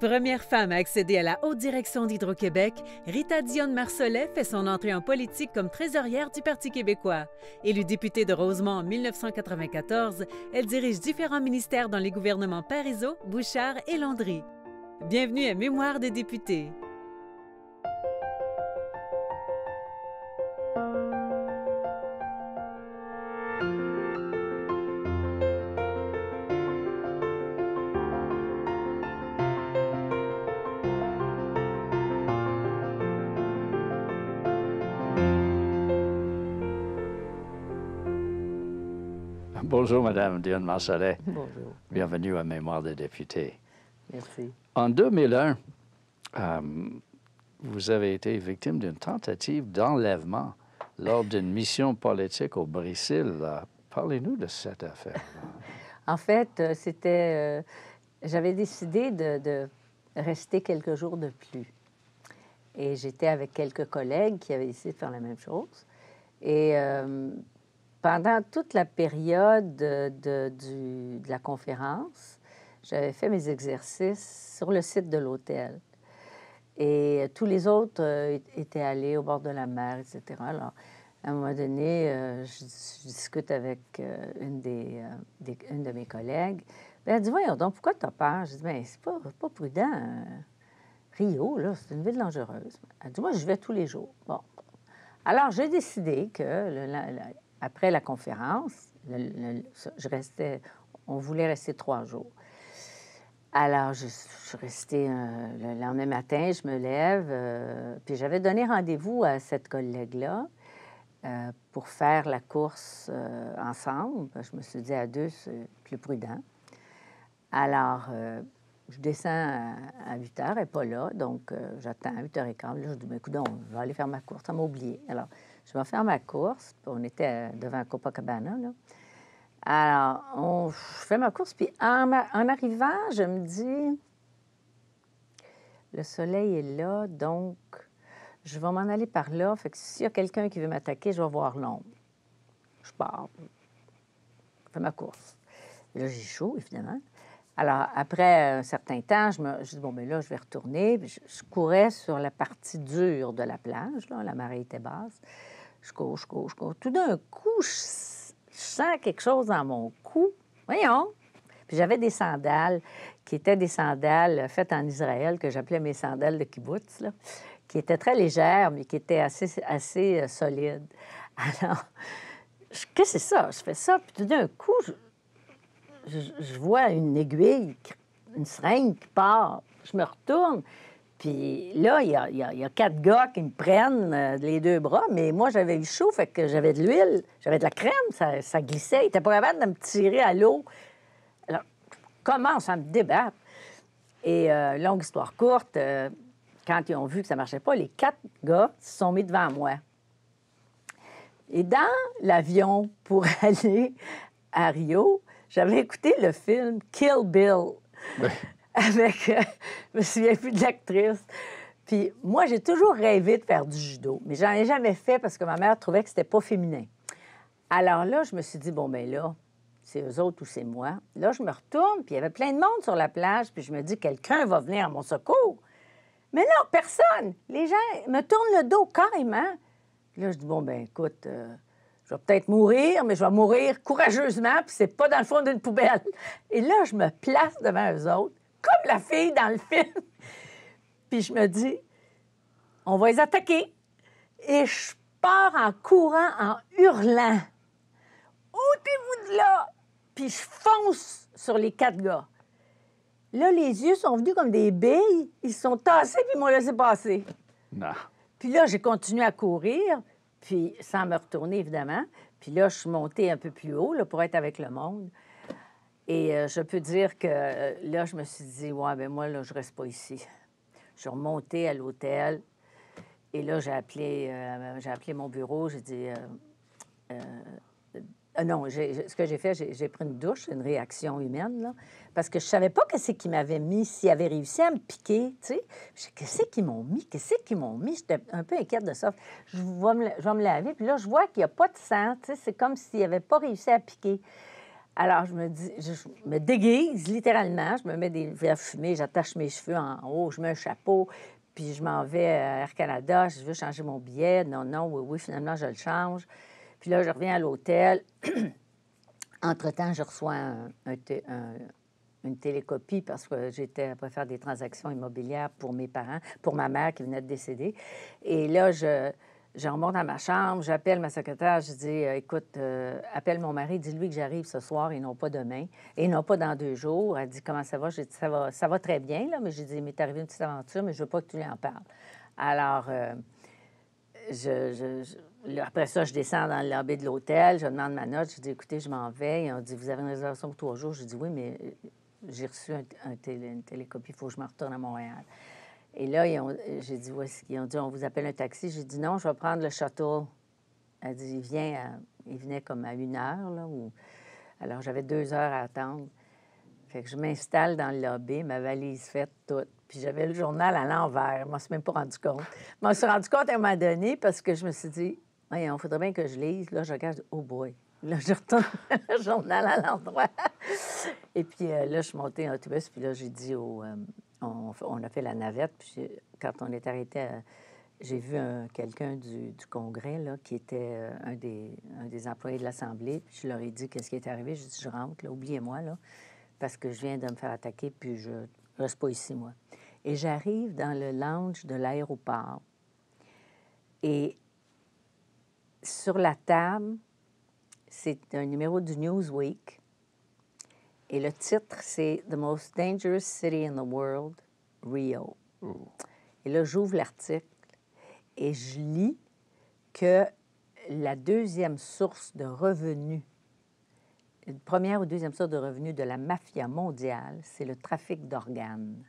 Première femme à accéder à la haute direction d'Hydro-Québec, Rita Dionne Marcellet fait son entrée en politique comme trésorière du Parti québécois. Élue députée de Rosemont en 1994, elle dirige différents ministères dans les gouvernements Parizeau, Bouchard et Landry. Bienvenue à Mémoire des députés. Bonjour, Madame Diane Marcellet. Bonjour. Bienvenue à Mémoire des députés. Merci. En 2001, euh, vous avez été victime d'une tentative d'enlèvement lors d'une mission politique au Brésil. Parlez-nous de cette affaire. en fait, euh, c'était. Euh, j'avais décidé de, rester quelques jours de plus. Et j'étais avec quelques collègues qui avaient décidé de faire la même chose. Et pendant toute la période de, du, de la conférence, j'avais fait mes exercices sur le site de l'hôtel. Et tous les autres euh, étaient allés au bord de la mer, etc. Alors, à un moment donné, euh, je, discute avec euh, une, des, une de mes collègues. Ben, elle dit Voyons donc, pourquoi as peur Je dis Bien, c'est pas, pas prudent. Hein. Rio, là, c'est une ville dangereuse. Elle dit Moi, je vais tous les jours. Bon. Alors, j'ai décidé que le, après la conférence, je restais, on voulait rester trois jours. Alors, je, suis restée euh, le lendemain matin, je me lève, euh, puis j'avais donné rendez-vous à cette collègue-là euh, pour faire la course ensemble. Je me suis dit à deux, c'est plus prudent. Alors, je descends à, 8 h, elle n'est pas là, donc j'attends à 8 h et Là, je dis, ben, écoute, je vais aller faire ma course, ça m'a oublié. Alors, je vais faire ma course. On était euh, devant Copacabana. Alors, on, je fais ma course, puis en, arrivant, je me dis, le soleil est là, donc je vais m'en aller par là. Fait que s'il y a quelqu'un qui veut m'attaquer, je vais voir l'ombre. Je pars. Je fais ma course. Là, j'ai chaud, évidemment. Alors, après un certain temps, je me dis, bon, mais ben là, je vais retourner. Je, je, courais sur la partie dure de la plage, là, la marée était basse. Je cours, je cours, je cours. Tout d'un coup, je sens quelque chose dans mon cou. Voyons. Puis j'avais des sandales qui étaient des sandales faites en Israël, que j'appelais mes sandales de kibbutz, qui étaient très légères, mais qui étaient assez, assez euh, solides. Alors, qu'est-ce que c'est ça? Je fais ça, puis tout d'un coup, je vois une aiguille, une seringue qui part. Je me retourne, puis là, il y, a, quatre gars qui me prennent euh, les deux bras, mais moi, j'avais eu chaud, fait que j'avais de l'huile, j'avais de la crème, ça, glissait. Il était pas capable de me tirer à l'eau. Alors, je commence à me débattre. Et euh, longue histoire courte, euh, quand ils ont vu que ça marchait pas, les quatre gars se sont mis devant moi. Et dans l'avion pour aller à Rio, j'avais écouté le film Kill Bill. avec, euh, je me souviens plus de l'actrice. Puis moi, j'ai toujours rêvé de faire du judo, mais j'en ai jamais fait parce que ma mère trouvait que c'était pas féminin. Alors là, je me suis dit, bon, ben là, c'est eux autres ou c'est moi. Là, je me retourne, puis il y avait plein de monde sur la plage, puis je me dis, quelqu'un va venir à mon secours. Mais non, personne. Les gens me tournent le dos carrément. là, je dis, bon, ben écoute, euh, je vais peut-être mourir, mais je vais mourir courageusement, puis c'est pas dans le fond d'une poubelle. Et là, je me place devant eux autres comme la fille dans le film. Puis je me dis, on va les attaquer. Et je pars en courant, en hurlant. Ôtez-vous de là! Puis je fonce sur les quatre gars. Là, les yeux sont venus comme des billes. Ils sont tassés, puis ils m'ont laissé passer. Non. Puis là, j'ai continué à courir, puis sans me retourner, évidemment. Puis là, je suis montée un peu plus haut là, pour être avec le monde. Et euh, je peux dire que euh, là, je me suis dit, ouais, mais ben, moi, là, je reste pas ici. Je suis remontée à l'hôtel. Et là, j'ai appelé, euh, appelé mon bureau. J'ai dit, non, ce que j'ai fait, j'ai pris une douche, une réaction humaine, là, parce que je savais pas qu'est-ce qu'ils m'avait mis, S'il avait réussi à me piquer, tu sais. Qu'est-ce qu'ils m'ont mis? Qu'est-ce qu'ils m'ont mis? J'étais un peu inquiète de ça. Je vais me, je laver, puis là, je vois qu'il n'y a pas de sang, C'est comme s'ils n'avaient pas réussi à piquer. Alors, je me, dis, je, me déguise littéralement. Je me mets des verres fumés, j'attache mes cheveux en haut, je mets un chapeau, puis je m'en vais à Air Canada. Je veux changer mon billet. Non, non, oui, oui, finalement, je le change. Puis là, je reviens à l'hôtel. Entre-temps, je reçois une télécopie parce que j'étais à faire des transactions immobilières pour mes parents, pour ma mère qui venait de décéder. Et là, je, je remonte dans ma chambre, j'appelle ma secrétaire, je dis euh, Écoute, euh, appelle mon mari, dis-lui que j'arrive ce soir et non pas demain, et non pas dans deux jours. Elle dit Comment ça va Je dis « Ça va, très bien, là. Mais je dis Mais t'es arrivé une petite aventure, mais je veux pas que tu lui en parles. Alors, euh, je, après ça, je descends dans le lobby de l'hôtel, je demande ma note, je dis Écoutez, je m'en vais. Et on dit Vous avez une réservation pour trois jours Je dis Oui, mais j'ai reçu un, une télécopie, il faut que je me retourne à Montréal. Et là, euh, j'ai dit, ils ont dit, on vous appelle un taxi. J'ai dit, non, je vais prendre le château. Elle dit, il vient, il venait comme à une heure, là, Alors, j'avais deux heures à attendre. Fait que je m'installe dans le lobby, ma valise faite, toute. Puis j'avais le journal à l'envers. Je me suis même pas rendu compte. Je me suis rendu compte à un moment donné parce que je me suis dit, on faudrait bien que je lise. Là, je regarde, oh boy. Là, je retourne le journal à l'endroit. Et puis euh, là, je suis montée en autobus, puis là, j'ai dit au, euh, on, a fait la navette. Puis quand on est arrêté, j'ai vu quelqu'un du, Congrès là, qui était euh, un, des, des employés de l'Assemblée. je leur ai dit qu'est-ce qui est arrivé. Je dit, je rentre, oubliez-moi, là, parce que je viens de me faire attaquer, puis je reste pas ici, moi. Et j'arrive dans le lounge de l'aéroport. Et sur la table, c'est un numéro du Newsweek et le titre, c'est The Most Dangerous City in the World, Rio. Et là, j'ouvre l'article et je lis que la deuxième source de revenus, première ou deuxième source de revenus de la mafia mondiale, c'est le trafic d'organes.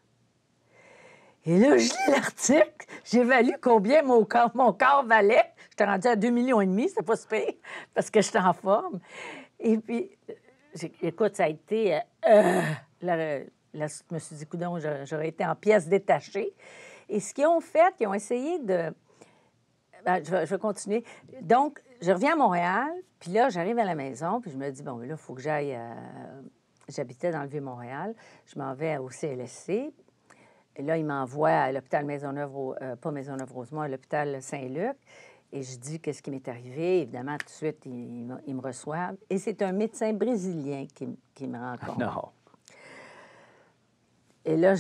Et là, je lis l'article, j'évalue combien mon corps, mon corps valait. J'étais rendue à 2,5 millions et demi, c'est pas parce que j'étais en forme. Et puis, Écoute, ça a été. Euh, euh, là, je me suis dit, coudons, j'aurais été en pièces détachées. Et ce qu'ils ont fait, ils ont essayé de. Ben, je, vais, continuer. Donc, je reviens à Montréal, puis là, j'arrive à la maison, puis je me dis, bon, là, il faut que j'aille. Euh, j'habitais dans le Vieux-Montréal. Je m'en vais au CLSC. Et là, ils m'envoient à l'hôpital Maisonneuve, pas Maisonneuve-Rosemont, à l'hôpital Saint-Luc. Et je dis qu'est-ce qui m'est arrivé. Évidemment, tout de suite, ils, me reçoivent. Et c'est un médecin brésilien qui, me ah, rencontre. Et là,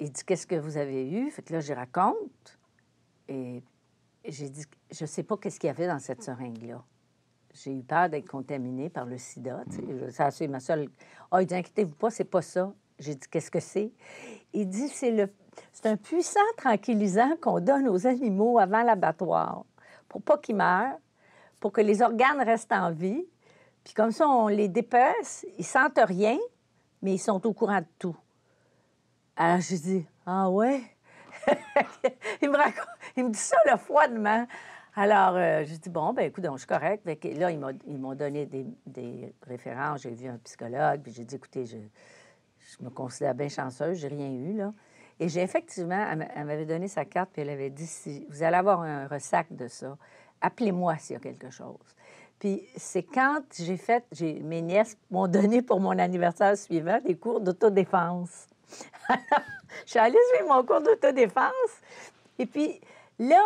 il dit Qu'est-ce que vous avez eu Fait que là, je raconte. Et j'ai dit Je sais pas qu'est-ce qu'il y avait dans cette seringue-là. J'ai eu peur d'être contaminée par le sida. Mm. Ça, c'est ma seule. Ah, il dit Inquiétez-vous pas, c'est pas ça. J'ai dit Qu'est-ce que c'est Il dit C'est le... un puissant tranquillisant qu'on donne aux animaux avant l'abattoir pour pas qu'ils meurent, pour que les organes restent en vie. Puis comme ça, on les dépasse, ils sentent rien, mais ils sont au courant de tout. Alors je dis, ah ouais? il, me raconte, il me dit ça là, froidement. Alors, euh, je dis, bon, ben écoute, donc, je suis correct. là, ils m'ont donné des, des références. J'ai vu un psychologue, puis j'ai dit, écoutez, je, je me considère bien chanceuse, j'ai rien eu, là. Et j'ai effectivement, elle m'avait donné sa carte, puis elle avait dit si vous allez avoir un ressac de ça, appelez-moi s'il y a quelque chose. Puis c'est quand j'ai fait, mes nièces m'ont donné pour mon anniversaire suivant des cours d'autodéfense. je suis allée suivre mon cours d'autodéfense. Et puis là,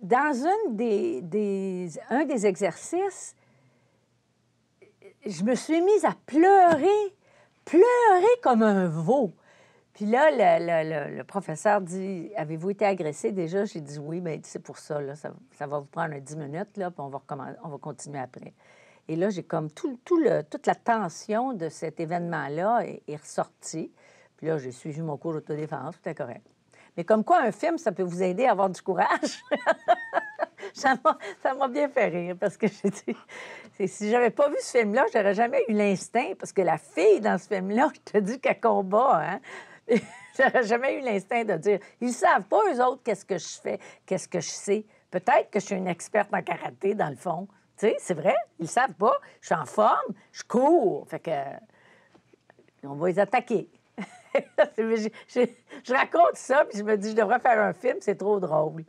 dans une des, un des exercices, je me suis mise à pleurer, pleurer comme un veau. Puis là, le, le, le, professeur dit Avez-vous été agressé déjà J'ai dit Oui, mais ben, c'est pour ça, là, ça, va vous prendre 10 minutes, là, puis on va, on va continuer après. Et là, j'ai comme tout, tout le, toute la tension de cet événement-là est, ressortie. Puis là, j'ai suivi mon cours d'autodéfense, tout c'était correct. Mais comme quoi, un film, ça peut vous aider à avoir du courage. ça m'a bien fait rire parce que j'ai dit, si j'avais pas vu ce film-là, j'aurais jamais eu l'instinct parce que la fille dans ce film-là, je te dis qu'elle combat, hein? J'aurais jamais eu l'instinct de dire ils savent pas, eux autres, qu'est-ce que je fais, qu'est-ce que je sais. Peut-être que je suis une experte en karaté, dans le fond. Tu sais, c'est vrai, ils savent pas. Je suis en forme, je cours. Fait que. On va les attaquer. je, raconte ça, puis je me dis, je devrais faire un film, c'est trop drôle.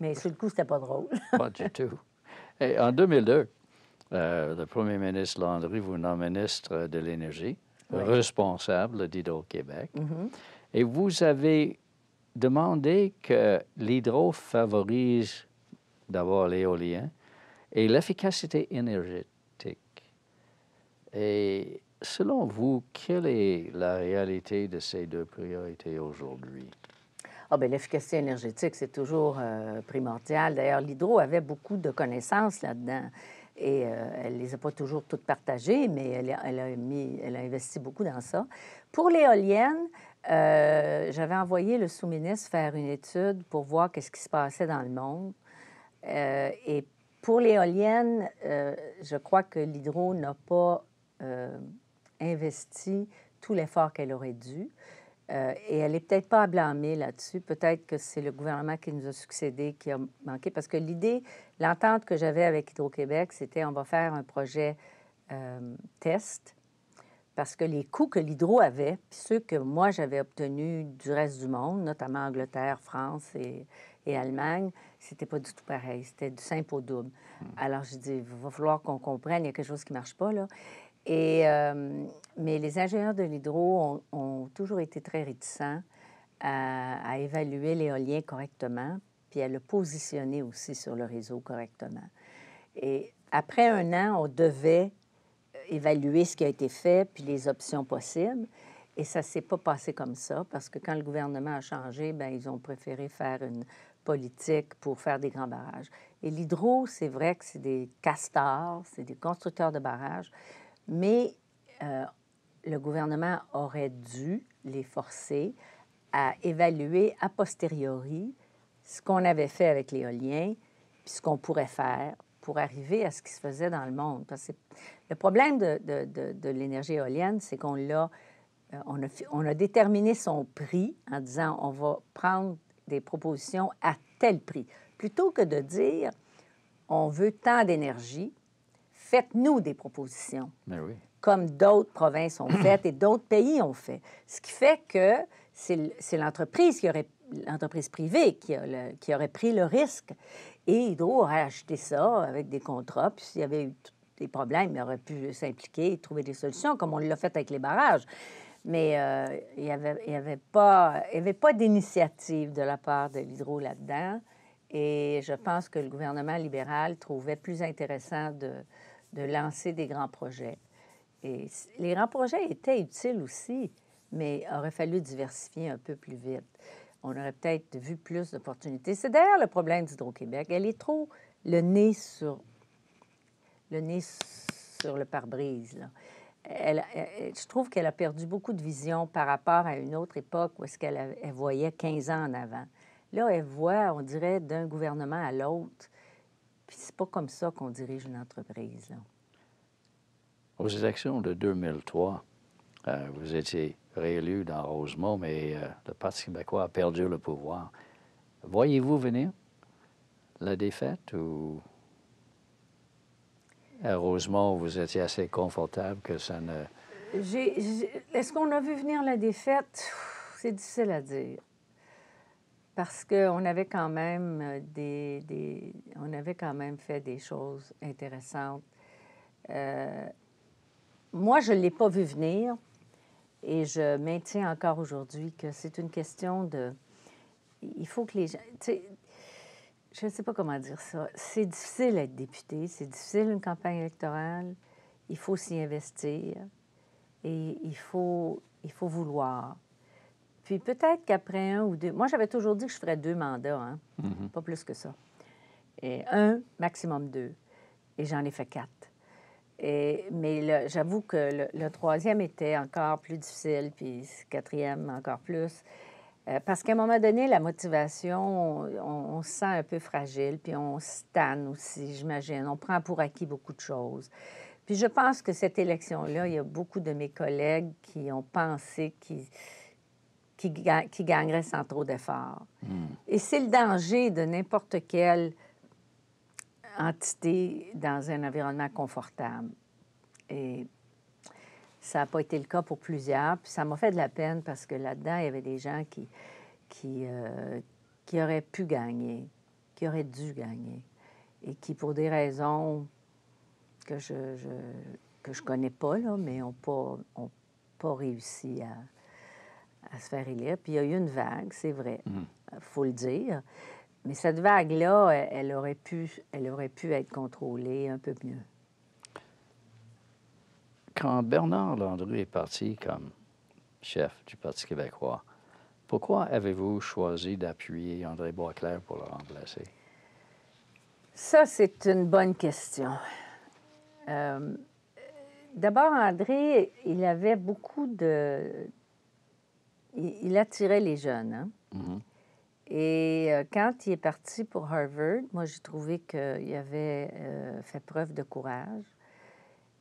Mais sur le coup, c'était pas drôle. pas du tout. en 2002, euh, le premier ministre Landry vous nomme ministre de l'Énergie responsable d'Hydro-Québec. Mm-hmm. Et vous avez demandé que l'hydro favorise d'abord l'éolien et l'efficacité énergétique. Et selon vous, quelle est la réalité de ces deux priorités aujourd'hui? Ah ben, l'efficacité énergétique, c'est toujours euh, primordial. D'ailleurs, l'hydro avait beaucoup de connaissances là-dedans. Et euh, elle ne les a pas toujours toutes partagées, mais elle a, mis, elle a investi beaucoup dans ça. Pour l'éolienne, euh, j'avais envoyé le sous-ministre faire une étude pour voir qu'est-ce qui se passait dans le monde. Euh, et pour l'éolienne, je crois que l'hydro n'a pas investi tout l'effort qu'elle aurait dû. Euh, et elle n'est peut-être pas à blâmer là-dessus. Peut-être que c'est le gouvernement qui nous a succédé qui a manqué. Parce que l'idée, l'entente que j'avais avec Hydro-Québec, c'était on va faire un projet euh, test. Parce que les coûts que l'hydro avait, puis ceux que moi j'avais obtenus du reste du monde, notamment Angleterre, France et, et Allemagne, c'était pas du tout pareil. C'était du simple au double. Hmm. Alors, je dis, il va falloir qu'on comprenne, il y a quelque chose qui marche pas, là. Et, euh, mais les ingénieurs de l'hydro ont, toujours été très réticents à, évaluer l'éolien correctement, puis à le positionner aussi sur le réseau correctement. Et après un an, on devait euh, évaluer ce qui a été fait, puis les options possibles. Et ça ne s'est pas passé comme ça, parce que quand le gouvernement a changé, ben ils ont préféré faire une politique pour faire des grands barrages. Et l'hydro, c'est vrai que c'est des castors, c'est des constructeurs de barrages, mais euh, le gouvernement aurait dû les forcer à évaluer a posteriori ce qu'on avait fait avec l'éolien, puis ce qu'on pourrait faire pour arriver à ce qui se faisait dans le monde. Parce que le problème de, de, de, de l'énergie éolienne, c'est qu'on l'a, euh, on a, on a déterminé son prix en disant on va prendre des propositions à tel prix, plutôt que de dire on veut tant d'énergie, faites-nous des propositions. Comme d'autres provinces ont fait et d'autres pays ont fait. Ce qui fait que c'est l'entreprise qui aurait l'entreprise privée qui, aurait pris le risque. Et Hydro aurait acheté ça avec des contrats. Puis s'il y avait eu des problèmes, il aurait pu s'impliquer et trouver des solutions, comme on l'a fait avec les barrages. Mais euh, il n'y avait, pas, avait pas d'initiative de la part de l'Hydro là-dedans. Et je pense que le gouvernement libéral trouvait plus intéressant de, de lancer des grands projets. Et les grands projets étaient utiles aussi, mais il aurait fallu diversifier un peu plus vite. On aurait peut-être vu plus d'opportunités. C'est d'ailleurs le problème d'Hydro-Québec. Elle est trop le nez sur le nez sur le pare-brise. Elle, elle, je trouve qu'elle a perdu beaucoup de vision par rapport à une autre époque où est-ce qu'elle voyait 15 ans en avant. Là, elle voit, on dirait, d'un gouvernement à l'autre. Puis c'est pas comme ça qu'on dirige une entreprise. Aux élections de 2003, euh, vous étiez réélu dans Rosemont, mais euh, le Parti québécois a perdu le pouvoir. Voyez-vous venir la défaite ou Rosemont, vous étiez assez confortable que ça ne... Est-ce qu'on a vu venir la défaite? C'est difficile à dire parce qu'on avait quand même euh, des, des, on avait quand même fait des choses intéressantes. Euh, moi, je ne l'ai pas vu venir et je maintiens encore aujourd'hui que c'est une question de. Il faut que les gens. Je ne sais pas comment dire ça. C'est difficile être député, c'est difficile une campagne électorale. Il faut s'y investir et il faut, il faut vouloir. Puis peut-être qu'après un ou deux... Moi, j'avais toujours dit que je ferais deux mandats, hein? Mm-hmm. pas plus que ça. Et un, maximum deux. Et j'en ai fait quatre. Et, mais j'avoue que le, troisième était encore plus difficile, puis le quatrième encore plus. Euh, parce qu'à un moment donné, la motivation, on, se sent un peu fragile, puis on stane aussi, j'imagine. On prend pour acquis beaucoup de choses. Puis je pense que cette élection-là, il y a beaucoup de mes collègues qui ont pensé qu'ils qui, qui sans trop d'efforts. Hmm. Et c'est le danger de n'importe quelle entité dans un environnement confortable. Et ça n'a pas été le cas pour plusieurs. Puis ça m'a fait de la peine parce que là-dedans, il y avait des gens qui, qui, euh, qui auraient pu gagner, qui auraient dû gagner, et qui, pour des raisons que je, je que je connais pas, là, mais n'ont pas, pas réussi à, à se faire élire. Puis il y a eu une vague, c'est vrai, il mhm. faut le dire. Mais cette vague-là, elle, aurait pu, elle aurait pu être contrôlée un peu mieux. Quand Bernard Landry est parti comme chef du Parti québécois, pourquoi avez-vous choisi d'appuyer André Boisclair pour le remplacer? Ça, c'est une bonne question. Euh, d'abord, André, il avait beaucoup de, il, attirait les jeunes. Hein. Mhm. Et euh, quand il est parti pour Harvard, moi, j'ai trouvé qu'il avait euh, fait preuve de courage.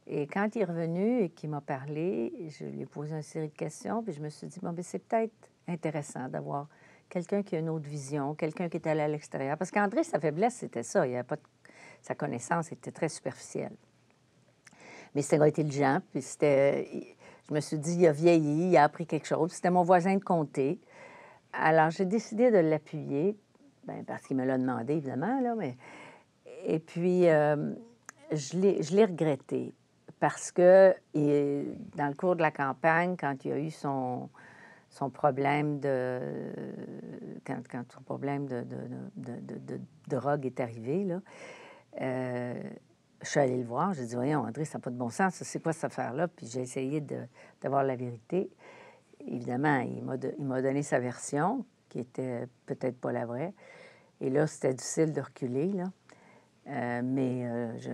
Et quand il est revenu et qu'il m'a parlé, je lui ai posé une série de questions, puis je me suis dit, bon, ben, c'est peut-être intéressant d'avoir quelqu'un qui a une autre vision, quelqu'un qui est allé à l'extérieur. Parce qu'André, sa faiblesse, c'était ça. Il pas Sa connaissance était très superficielle. Mais c'était intelligent, puis c'était... Je me suis dit, il a vieilli, il a appris quelque chose. C'était mon voisin de comté. Alors, j'ai décidé de l'appuyer, ben, parce qu'il me l'a demandé, évidemment, là, mais... Et puis, euh, je l'ai regretté, parce que dans le cours de la campagne, quand il a eu son, son problème de... Quand, quand problème de, de, drogue est arrivé, là, euh, je suis allée le voir. J'ai dit, voyons, André, ça n'a pas de bon sens. C'est quoi cette affaire-là? Puis j'ai essayé d'avoir la vérité. Évidemment, il m'a donné sa version, qui était peut-être pas la vraie. Et là, c'était difficile de reculer, là. Euh, mais il euh, je...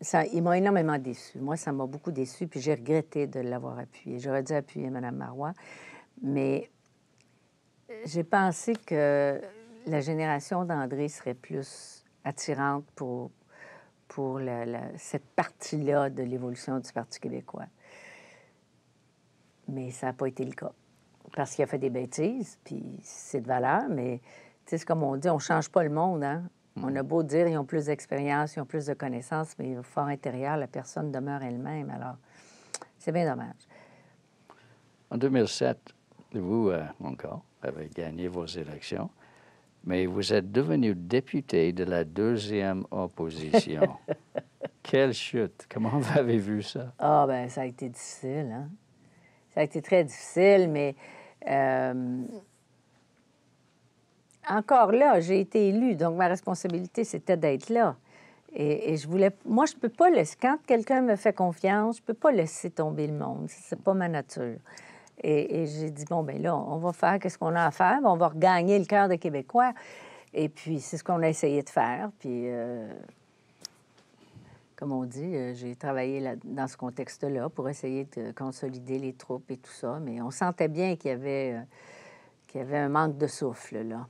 ça, il m'a énormément déçu. Moi, ça m'a beaucoup déçu, puis j'ai regretté de l'avoir appuyé. J'aurais dû appuyer Mme Marois, mais j'ai pensé que la génération d'André serait plus attirante pour, pour cette partie-là de l'évolution du Parti québécois. Mais ça n'a pas été le cas. Parce qu'il a fait des bêtises, puis c'est de valeur, mais tu c'est comme on dit, on ne change pas le monde. Hein. Mm. On a beau dire, ils ont plus d'expérience, ils ont plus de connaissances, mais au fort intérieur, la personne demeure elle-même. Alors, c'est bien dommage. En 2007, vous encore euh, avez gagné vos élections mais vous êtes devenu député de la deuxième opposition. Quelle chute! Comment vous avez vu ça? Ah, ben ça a été difficile, hein? Ça a été très difficile, mais euh, encore là, j'ai été élue, donc ma responsabilité, c'était d'être là. Et, et, je voulais. Moi, je peux pas laisser. Quand quelqu'un me fait confiance, je peux pas laisser tomber le monde. C'est pas ma nature. Et, j'ai dit, bon, ben là, on va faire qu'est-ce qu'on a à faire, on va regagner le cœur des Québécois. Et puis, c'est ce qu'on a essayé de faire. Puis, euh, comme on dit, euh, j'ai travaillé dans ce contexte-là pour essayer de consolider les troupes et tout ça. Mais on sentait bien qu'il y avait, euh, qu'il y avait un manque de souffle, là.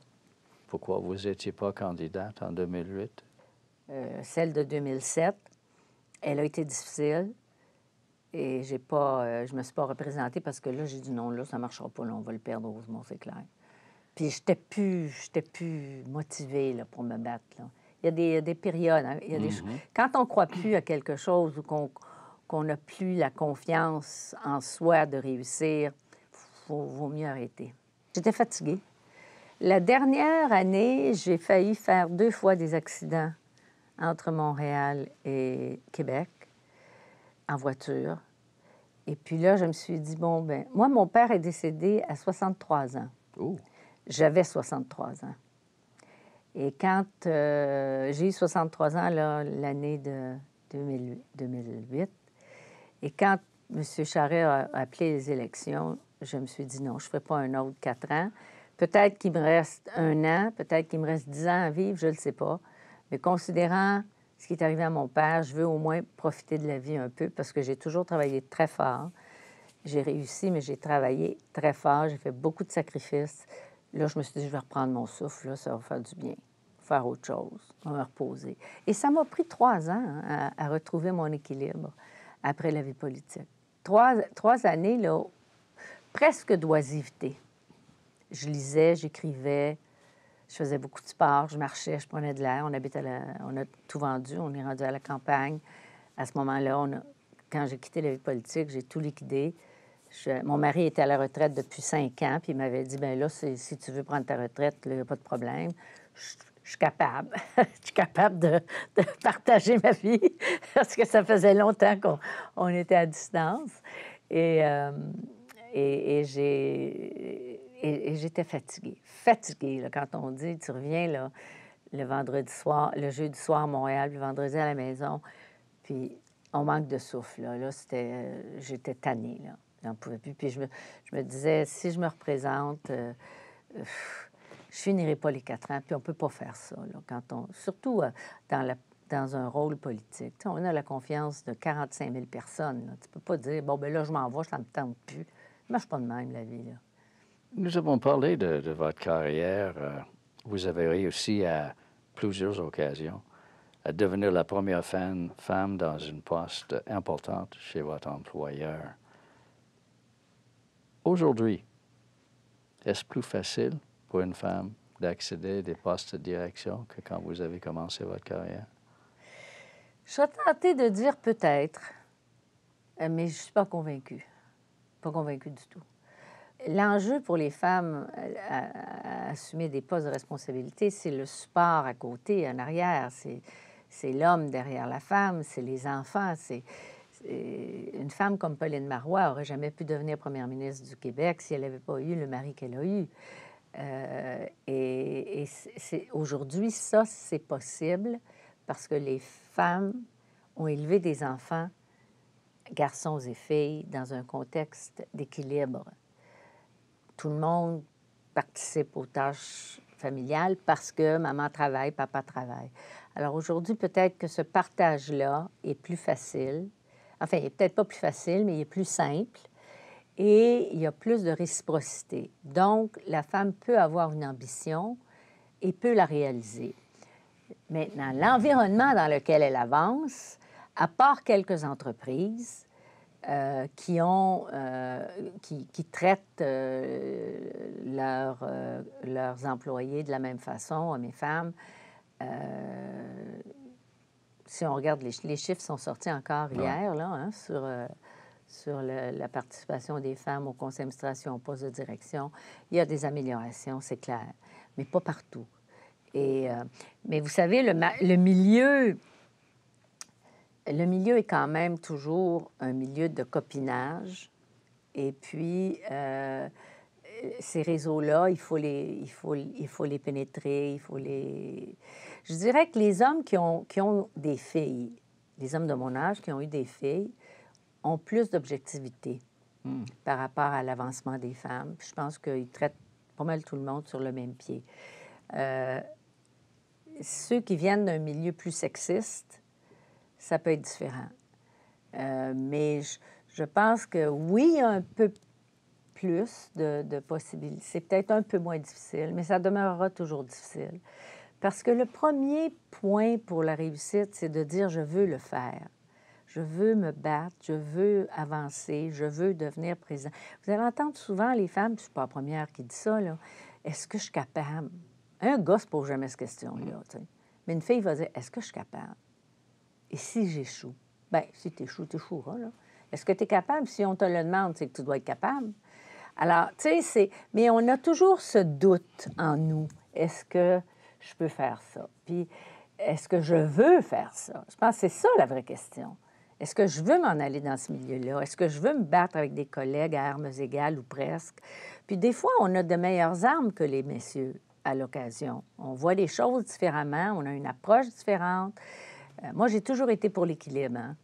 Pourquoi vous n'étiez pas candidate en 2008? celle de 2007, elle a été difficile. Et j'ai pas, euh, je me suis pas représentée parce que là, j'ai dit non, là, ça marchera pas, là, on va le perdre, heureusement, c'est clair. Puis j'étais plus, j'étais plus motivée là, pour me battre. Il, y a des, des, périodes. il y a hein, mm-hmm. Quand on croit plus à quelque chose ou qu'on n'a plus la confiance en soi de réussir, il vaut mieux arrêter. J'étais fatiguée. La dernière année, j'ai failli faire deux fois des accidents entre Montréal et Québec en voiture. Et puis là, je me suis dit, bon, ben, moi, mon père est décédé à 63 ans. Oh. J'avais 63 ans. Et quand euh, j'ai eu 63 ans, là, l'année de 2008, et quand M. Charret a appelé les élections, je me suis dit, non, je ne ferai pas un autre quatre ans. Peut-être qu'il me reste un an, peut-être qu'il me reste dix ans à vivre, je ne sais pas. Mais considérant ce qui est arrivé à mon père, je veux au moins profiter de la vie un peu parce que j'ai toujours travaillé très fort. J'ai réussi, mais j'ai travaillé très fort. J'ai fait beaucoup de sacrifices. Là, je me suis dit, je vais reprendre mon souffle, là, ça va faire du bien, faire autre chose, on va me reposer. Et ça m'a pris trois ans hein, à, retrouver mon équilibre après la vie politique. Trois, trois années, là, presque d'oisiveté. Je lisais, j'écrivais, je faisais beaucoup de sport, je marchais, je prenais de l'air. On habite on a tout vendu, on est rendu à la campagne. À ce moment-là, quand j'ai quitté la vie politique, j'ai tout liquidé. Mon mari était à la retraite depuis cinq ans, puis il m'avait dit ben là, si tu veux prendre ta retraite, il n'y a pas de problème. Je suis capable. je suis capable de, partager ma vie parce que ça faisait longtemps qu'on était à distance. et, euh, et j'ai et, j'étais fatiguée. Fatiguée, là, quand on dit, tu reviens là, le vendredi soir, le jeudi soir à Montréal, le vendredi à la maison, puis on manque de souffle. Là, là c'était, euh, j'étais tannée, là. J'en pouvais plus. Puis je me, disais, si je me représente, euh, je finirai pas les quatre ans, puis on peut pas faire ça, là, quand on... Surtout euh, dans la dans un rôle politique. on a la confiance de 45 000 personnes. Là. Tu peux pas dire, bon, ben là, je m'en vais, je ne me tente plus. Ça marche pas de même, la vie. Là nous avons parlé de, votre carrière. Euh, vous avez réussi à plusieurs occasions à devenir la première femme dans une poste importante chez votre employeur. Aujourd'hui, est-ce plus facile pour une femme d'accéder à des postes de direction que quand vous avez commencé votre carrière? Je serais tentée de dire peut-être, euh, mais je ne suis pas convaincue. Pas convaincue du tout. L'enjeu pour les femmes euh, à, assumer des postes de responsabilité, c'est le support à côté, en arrière. C'est l'homme derrière la femme, c'est les enfants. C'est Une femme comme Pauline Marois aurait jamais pu devenir première ministre du Québec si elle n'avait pas eu le mari qu'elle a eu. Euh, et, et aujourd'hui, ça, c'est possible parce que les femmes ont élevé des enfants, garçons et filles, dans un contexte d'équilibre tout le monde participe aux tâches familiales parce que maman travaille, papa travaille. Alors aujourd'hui, peut-être que ce partage-là est plus facile. Enfin, il n'est peut-être pas plus facile, mais il est plus simple. Et il y a plus de réciprocité. Donc, la femme peut avoir une ambition et peut la réaliser. Maintenant, l'environnement dans lequel elle avance, à part quelques entreprises, euh, qui, ont, euh, qui, qui, traitent euh, leurs employés de la même façon, hommes et femmes. si on regarde, les, les, chiffres sont sortis encore hier là, hein, sur, sur la participation des femmes au conseil d'administration, au poste de direction. Il y a des améliorations, c'est clair, mais pas partout. Et, mais vous savez, le, le milieu ben, le milieu est quand même toujours un milieu de copinage. Et puis, euh, ces réseaux-là, il, faut les, il, faut, il faut les pénétrer, il faut les... Je dirais que les hommes qui ont, qui ont des filles, les hommes de mon âge qui ont eu des filles, ont plus d'objectivité hmm. par rapport à l'avancement des femmes. je pense qu'ils traitent pas mal tout le monde sur le même pied. Euh, ceux qui viennent d'un milieu plus sexiste, ça peut être différent. Euh, mais je, pense que oui, il y a un peu plus de, de possibilités. C'est peut-être un peu moins difficile, mais ça demeurera toujours difficile. Parce que le premier point pour la réussite, c'est de dire je veux le faire. Je veux me battre, je veux avancer, je veux devenir présent. Vous allez entendre souvent les femmes, je ne suis pas la première qui dit ça, là, est-ce que je suis capable? Un gosse ne pose jamais cette question-là. Mais une fille va dire est-ce que je suis capable? Et si j'échoue? Bien, si tu t'échoueras, là. Est-ce que tu es capable? Si on te le demande, c'est que tu dois être capable. Alors, tu sais, c'est... Mais on a toujours ce doute en nous. Est-ce que je peux faire ça? Puis, est-ce que je veux faire ça? Je pense que c'est ça la vraie question. Est-ce que je veux m'en aller dans ce milieu-là? Est-ce que je veux me battre avec des collègues à armes égales ou presque? Puis des fois, on a de meilleures armes que les messieurs à l'occasion. On voit les choses différemment, on a une approche différente. Euh, moi, j'ai toujours été pour l'équilibre hein,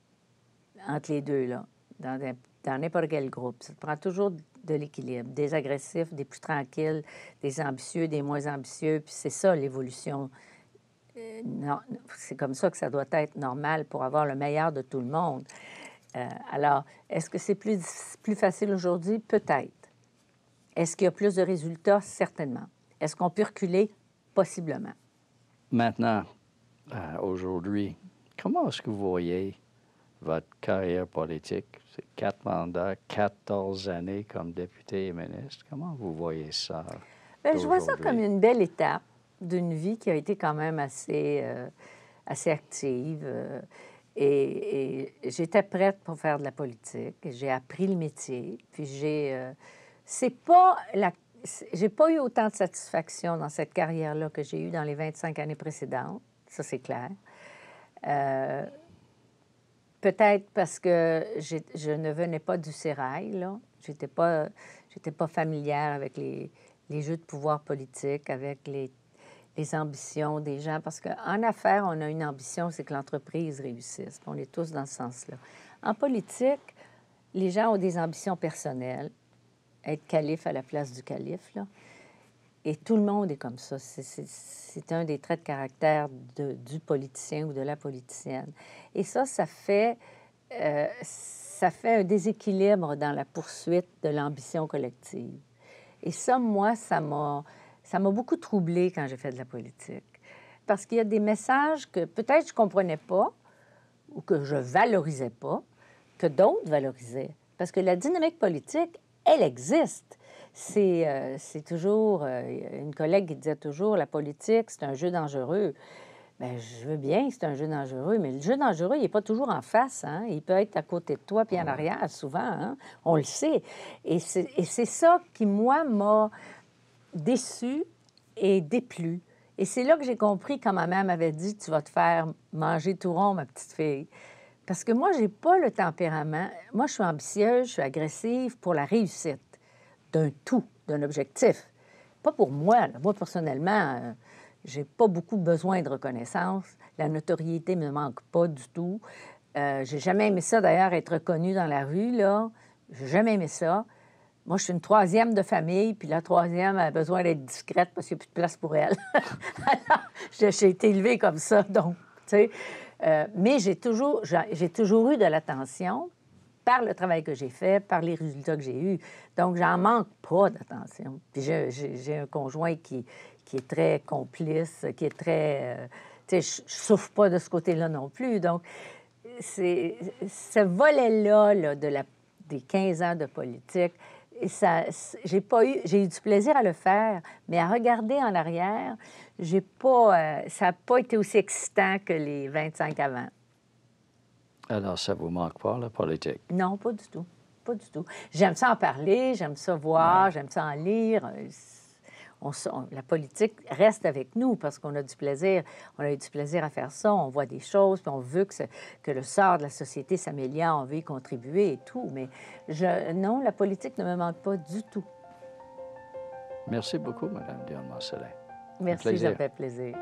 entre les deux, là, dans, n'importe quel groupe. Ça prend toujours de l'équilibre, des agressifs, des plus tranquilles, des ambitieux, des moins ambitieux. Puis c'est ça l'évolution. Euh, c'est comme ça que ça doit être normal pour avoir le meilleur de tout le monde. Euh, alors, est-ce que c'est plus, plus facile aujourd'hui? Peut-être. Est-ce qu'il y a plus de résultats? Certainement. Est-ce qu'on peut reculer? Possiblement. Maintenant, aujourd'hui, comment est-ce que vous voyez votre carrière politique? C'est quatre mandats, 14 années comme député et ministre. Comment vous voyez ça? Ben, je vois ça comme une belle étape d'une vie qui a été quand même assez, euh, assez active. Euh, et, j'étais prête pour faire de la politique. J'ai appris le métier. Puis j'ai. Euh, c'est pas la. J'ai pas eu autant de satisfaction dans cette carrière-là que j'ai eu dans les 25 années précédentes ça c'est clair. Euh, peut-être parce que je ne venais pas du sérail, là. J'étais pas, j'étais pas familière avec les, jeux de pouvoir politique, avec les, les ambitions des gens. Parce qu'en affaires, on a une ambition, c'est que l'entreprise réussisse. On est tous dans ce sens-là. En politique, les gens ont des ambitions personnelles. Être calife à la place du calife, là. Et tout le monde est comme ça. C'est un des traits de caractère du politicien ou de la politicienne. Et ça, ça fait, euh, ça fait un déséquilibre dans la poursuite de l'ambition collective. Et ça, moi, ça m'a beaucoup troublé quand j'ai fait de la politique. Parce qu'il y a des messages que peut-être je ne comprenais pas ou que je valorisais pas, que d'autres valorisaient. Parce que la dynamique politique, elle existe. Euh, c'est toujours, euh, une collègue qui disait toujours, la politique, c'est un jeu dangereux. Bien, je veux bien, c'est un jeu dangereux, mais le jeu dangereux, il n'est pas toujours en face. Hein. Il peut être à côté de toi puis en arrière, souvent. Hein. On le sait. Et c'est ça qui, moi, m'a déçu et déplu. Et c'est là que j'ai compris quand ma mère m'avait dit Tu vas te faire manger tout rond, ma petite fille. Parce que moi, j'ai pas le tempérament. Moi, je suis ambitieuse, je suis agressive pour la réussite d'un tout, d'un objectif. Pas pour moi. Moi, personnellement, euh, j'ai pas beaucoup besoin de reconnaissance. La notoriété me manque pas du tout. Euh, j'ai jamais aimé ça, d'ailleurs, être reconnue dans la rue, là. J'ai jamais aimé ça. Moi, je suis une troisième de famille, puis la troisième a besoin d'être discrète parce qu'il n'y a plus de place pour elle. j'ai été élevée comme ça, donc, tu sais. Euh, mais j'ai toujours, j'ai toujours eu de l'attention par le travail que j'ai fait, par les résultats que j'ai eus. Donc, j'en manque pas d'attention. Puis j'ai un conjoint qui, qui est très complice, qui est très... Euh, tu sais, je souffre pas de ce côté-là non plus. Donc, c'est ce volet-là là, de la, des 15 ans de politique, et ça, j'ai pas eu, j'ai eu du plaisir à le faire, mais à regarder en arrière, j'ai pas, euh, ça n'a pas été aussi excitant que les 25 avant. Alors, ça vous manque pas, la politique? Non, pas du tout. Pas du tout. J'aime ça en parler, j'aime ça voir, j'aime ça en lire. Euh, la politique reste avec nous parce qu'on a du plaisir. On a eu du plaisir à faire ça. On voit des choses, puis on veut que, le sort de la société s'améliore, on veut y contribuer et tout. Mais non, la politique ne me manque pas du tout. Merci beaucoup, Mme Dion Marcelin. Merci, ça fait plaisir.